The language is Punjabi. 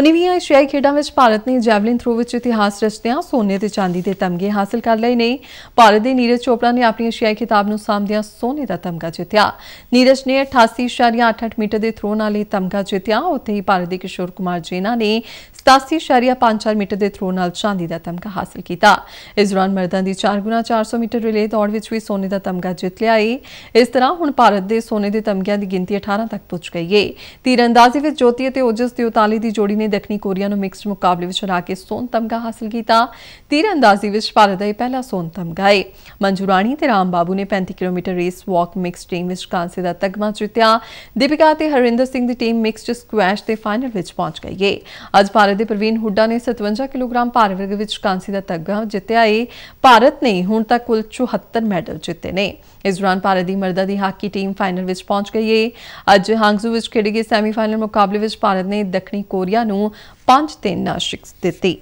19ਵੀਂ ਏਸ਼ੀਆਈ ਖੇਡਾਂ ਵਿੱਚ ਭਾਰਤ ਨੇ ਜੈਵਲਿਨ ਥਰੋ ਵਿੱਚ ਇਤਿਹਾਸ ਰਚਦਿਆਂ ਸੋਨੇ ਤੇ ਚਾਂਦੀ ਦੇ ਤਮਗੇ ਹਾਸਲ ਕਰ ਲਏ ਨੇ ਭਾਰਤ ਦੇ ਨੀਰਜ ਚੋਪੜਾ ਨੇ ਆਪਣੀ ਏਸ਼ੀਆਈ ਖਿਤਾਬ ਨੂੰ ਸਾਹਮਣੇ ਸੋਨੇ ਦਾ ਤਮਗਾ ਜਿੱਤਿਆ ਨੀਰਜ ਨੇ 88.88 ਮੀਟਰ ਦੇ ਥਰੋ ਨਾਲ ਇਹ ਤਮਗਾ ਜਿੱਤਿਆ ਉੱਥੇ ਹੀ ਭਾਰਤ ਦੇ ਕਿਸ਼ੋਰ ਕੁਮਾਰ ਜੇਨਾ ਨੇ 87.54 ਮੀਟਰ ਦੇ ਥਰੋ ਨਾਲ ਚਾਂਦੀ ਦਾ ਤਮਗਾ ਹਾਸਲ ਕੀਤਾ ਇਸ ਦੌਰਾਨ ਮਰਦਾਂ ਦੀ 4x400 ਮੀਟਰ ਰਿਲੇ ਦੌੜ ਵਿੱਚ ਵੀ ਸੋਨੇ ਦਾ ਤਮਗਾ ਜਿੱਤ ਲਿਆ ਹੈ ਇਸ ਤਰ੍ਹਾਂ ਹੁਣ ਭਾਰਤ ਦੇ ਸੋਨੇ ਦੇ ਤਮਗਿਆਂ ਦੀ ਗਿਣਤੀ 18 ਤੱਕ ਪਹੁੰਚ ਗਈ ਹੈ ਤੀਰਅੰਦਾਜ਼ੀ ਵਿੱਚ ਜੋਤੀ ਅਤੇ ਓਜਸ ਦੀ 39 ਦੀ ਜੋੜੀ ਨੇ ਦੱਖਣੀ ਕੋਰੀਆ ਨੂੰ ਮਿਕਸਡ ਮੁਕਾਬਲੇ ਵਿੱਚ ਹਰਾ ਕੇ ਸੋਨ ਤਮਗਾ ਹਾਸਲ ਕੀਤਾ ਤੀਰਅੰਦਾਜ਼ੀ ਵਿੱਚ ਭਾਰਤ ਦਾ ਇਹ ਪਹਿਲਾ ਸੋਨ ਤਮਗਾ ਹੈ ਮੰਜੂਰਾਣੀ ਤੇ ਰਾਮ ਬਾਬੂ ਨੇ 35 kilometre race walk mixed team ਵਿੱਚ ਕਾਂਸੇ ਦਾ ਤਗਮਾ ਜਿੱਤਿਆ ਦੀਪਿਕਾ ਤੇ ਹਰਿੰਦਰ ਸਿੰਘ ਦੀ ਟੀਮ ਮਿਕਸਡ ਸਕੁਐਸ਼ ਦੇ ਫਾਈਨਲ ਵਿੱਚ ਪਹੁੰਚ ਗਈ ਹੈ ਅੱਜ ਭਾਰਤ ਦੇ ਪ੍ਰਵੀਨ ਹੁੱਡਾ ਨੇ 57 ਕਿਲੋਗ੍ਰਾਮ ਭਾਰ ਵਰਗ ਵਿੱਚ ਕਾਂਸੇ ਦਾ ਤਗਮਾ ਜਿੱਤਿਆ ਹੈ ਭਾਰਤ ਨੇ ਹੁਣ ਤੱਕ ਕੁੱਲ 74 ਮੈਡਲ ਜਿੱਤੇ ਨੇ ਇਸ ਦੌਰਾਨ ਭਾਰਤ ਦੀ ਮਰਦਾਂ ਦੀ ਹਾਕੀ ਟੀਮ ਫਾਈਨਲ ਵਿੱਚ ਪਹੁੰਚ ਗਈ ਹੈ ਅੱਜ ਹਾਂਗਜ਼ੂ ਵਿੱਚ ਖੇਡੇ ਗਏ ਸੈਮੀਫਾਈਨਲ ਮੁਕਾਬਲੇ ਵਿੱਚ ਭਾਰਤ ਨੇ ਦੱਖਣੀ ਕੋਰੀਆ ਨੂੰ 5 ਦਿਨ ਨਾਸ਼ਿਕ ਦਿੱਤੀ